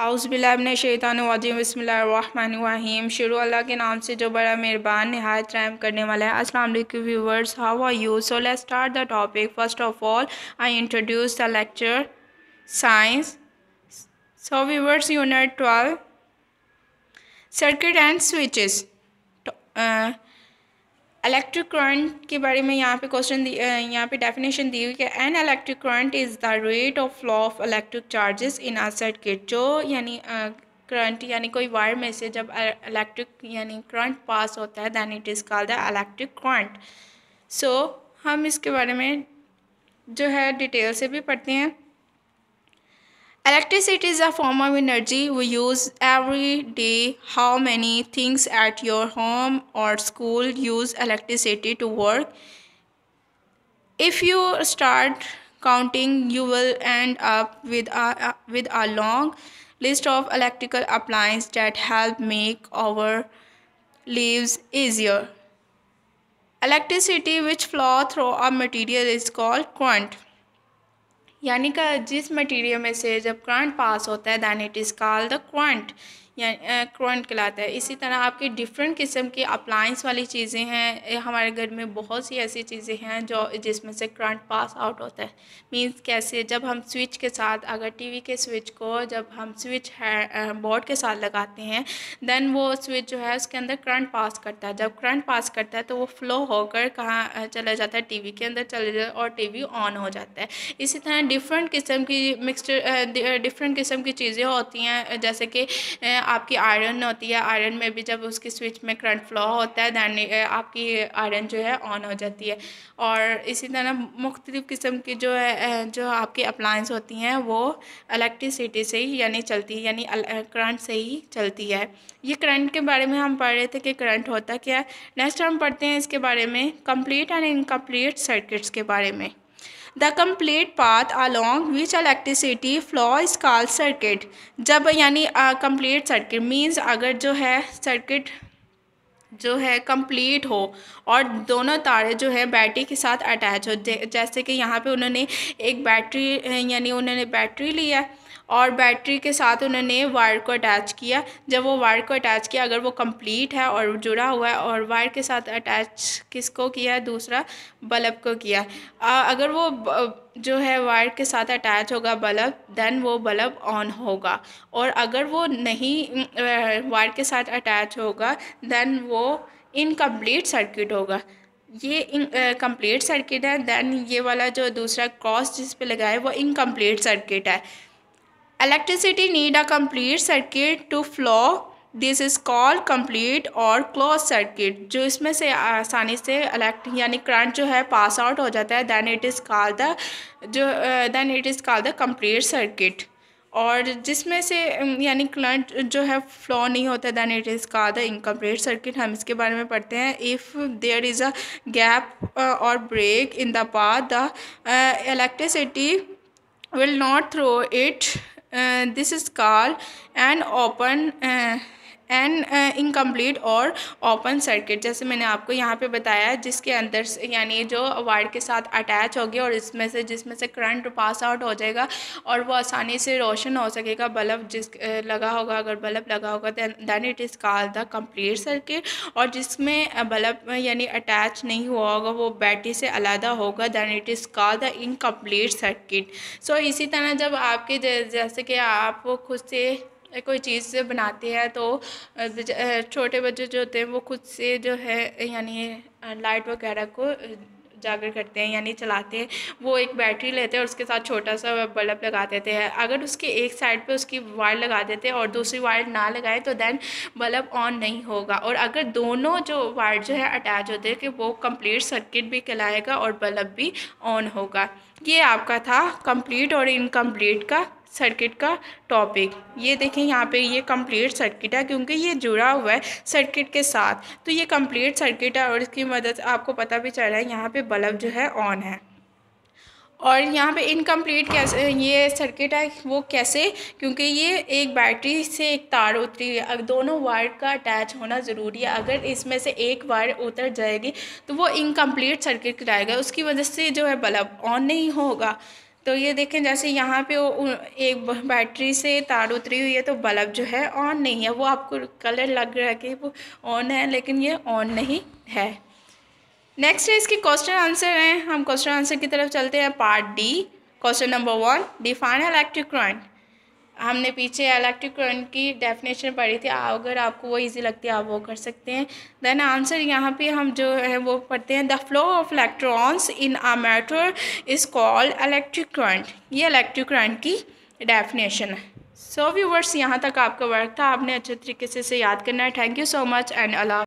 आउसबिल्लाबन शैतानवाजीम बसमीम शुरू अल्लाह के नाम से जो बड़ा मेहरबान नहायत रैम करने वाला है अस्सलाम वालेकुम viewers how are you so let's start the topic first of all I introduce the lecture science so viewers unit twelve circuit and switches तो, इलेक्ट्रिक करंट के बारे में यहाँ पे क्वेश्चन यहाँ पे डेफिनेशन दी हुई है an electric current is the rate of flow of electric charges in a circuit जो यानी करंट यानी कोई वायर में से जब इलेक्ट्रिक यानी करंट पास होता है then it is called the electric current so हम इसके बारे में जो है डिटेल से भी पढ़ते हैं Electricity is a form of energy we use every day. How many things at your home or school use electricity to work? If you start counting, you will end up with a, with a long list of electrical appliances that help make our lives easier. Electricity which flows through a material is called current. यानी कि जिस material में से जब current pass होता है then it is called the current या क्रोन कहलाता है इसी तरह आपके डिफरेंट किस्म की अप्लाइंस वाली चीज़ें हैं हमारे घर में बहुत सी ऐसी चीज़ें हैं जो जिसमें से करंट पास आउट होता है मींस कैसे जब हम स्विच के साथ अगर टीवी के स्विच को जब हम स्विच बोर्ड के साथ लगाते हैं देन वो स्विच जो है उसके अंदर करंट पास करता है जब करंट पास करता है तो वो फ्लो होकर कहाँ चला जाता है टी के अंदर चले जाता और टी ऑन हो जाता है इसी तरह डिफरेंट किस्म की मिक्सचर डिफरेंट किस्म की चीज़ें होती हैं जैसे कि आपकी आयरन होती है आयरन में भी जब उसकी स्विच में करंट फ्लो होता है दैन आपकी आयरन जो है ऑन हो जाती है और इसी तरह मुख्तलिफ़ किस्म की जो है जो आपकी अप्लाइंस होती हैं वो इलेक्ट्रिसिटी से ही यानी चलती है यानी करंट से ही चलती है ये करंट के बारे में हम पढ़ रहे थे कि करंट होता क्या है नेक्स्ट हम पढ़ते हैं इसके बारे में कम्प्लीट एंड इनकम्प्लीट सर्किट्स के बारे में the complete path along which electricity flow is call circuit जब यानी कम्प्लीट सर्किट मीन्स अगर जो है सर्किट जो है कंप्लीट हो और दोनों तारे जो है बैटरी के साथ अटैच हो जैसे कि यहाँ पे उन्होंने एक बैटरी यानी उन्होंने बैटरी लिया और बैटरी के साथ उन्होंने वायर को अटैच किया जब वो वायर को अटैच किया अगर वो कंप्लीट है और जुड़ा हुआ है और वायर के साथ अटैच किसको किया है दूसरा बल्ब को किया आ, अगर वो जो है वायर के साथ अटैच होगा बल्ब देन वो बल्ब ऑन होगा और अगर वो नहीं वायर के साथ अटैच होगा देन वो इनकम्प्लीट सर्किट होगा ये कंप्लीट सर्किट है देन ये वाला जो दूसरा क्रॉस जिस पे लगा है वो इनकम्प्लीट सर्किट है electricity need a complete circuit to flow this is called complete और क्लोज सर्किट जो इसमें से आसानी से इलेक्ट यानी करंट जो है पास आउट हो जाता है then it is call the जो then it is call the complete circuit और जिसमें से um, यानी करंट जो है फ्लो नहीं होता then it is call the incomplete circuit हम इसके बारे में पढ़ते हैं if there is a gap और break in the path the electricity will not throw it Uh, this is called an open uh, and incomplete और open circuit जैसे मैंने आपको यहाँ पे बताया जिसके अंदर से यानी जो वायर के साथ अटैच होगी और इसमें से जिसमें से करंट पास आउट हो जाएगा और वो आसानी से रोशन हो सकेगा बल्ब जिस लगा होगा अगर बल्ब लगा होगा then it is call the complete circuit और जिसमें बल्ब यानी अटैच नहीं हुआ होगा वो बैटरी से अलहदा होगा then it is call the incomplete circuit so इसी तरह जब आपके जैसे कि आप खुद से कोई चीज़ बनाते हैं तो छोटे बच्चे जो होते हैं वो खुद से जो है यानी लाइट वगैरह को जागर करते हैं यानी चलाते हैं वो एक बैटरी लेते हैं और उसके साथ छोटा सा बल्ब लगा देते हैं अगर उसके एक साइड पे उसकी वायर लगा देते हैं और दूसरी वायर ना लगाए तो देन बल्ब ऑन नहीं होगा और अगर दोनों जो वायर जो है अटैच होते हैं कि वो कंप्लीट सर्किट भी कहलाएगा और बल्ब भी ऑन होगा ये आपका था कम्प्लीट और इनकम्प्लीट का सर्किट का टॉपिक ये देखें यहाँ पे ये कंप्लीट सर्किट है क्योंकि ये जुड़ा हुआ है सर्किट के साथ तो ये कंप्लीट सर्किट है और इसकी मदद से आपको पता भी चल रहा है यहाँ पे बल्ब जो है ऑन है और यहाँ पे इनकम्प्लीट कैसे ये सर्किट है वो कैसे क्योंकि ये एक बैटरी से एक तार उतरी हुई है दोनों वायर का अटैच होना ज़रूरी है अगर इसमें से एक वायर उतर जाएगी तो वो इनकम्प्लीट सर्किट कराएगा उसकी वजह से जो है बल्ब ऑन नहीं होगा तो ये देखें जैसे यहाँ पे एक बैटरी से तार उतरी हुई है तो बल्ब जो है ऑन नहीं है वो आपको कलर लग रहा है कि वो ऑन है लेकिन ये ऑन नहीं है नेक्स्ट है इसके क्वेश्चन आंसर हैं हम क्वेश्चन आंसर की तरफ चलते हैं part D question number one define electric current हमने पीछे इलेक्ट्रिक करंट की डेफिनेशन पढ़ी थी अगर आपको वो इजी लगती है आप वो कर सकते हैं देन आंसर यहाँ पे हम जो है वो पढ़ते हैं the flow of electrons in a matter is called electric current ये इलेक्ट्रिक करंट की डेफिनेशन है सो व्यूवर्स यहाँ तक आपका वर्क था आपने अच्छे तरीके से इसे याद करना है thank you so much and अला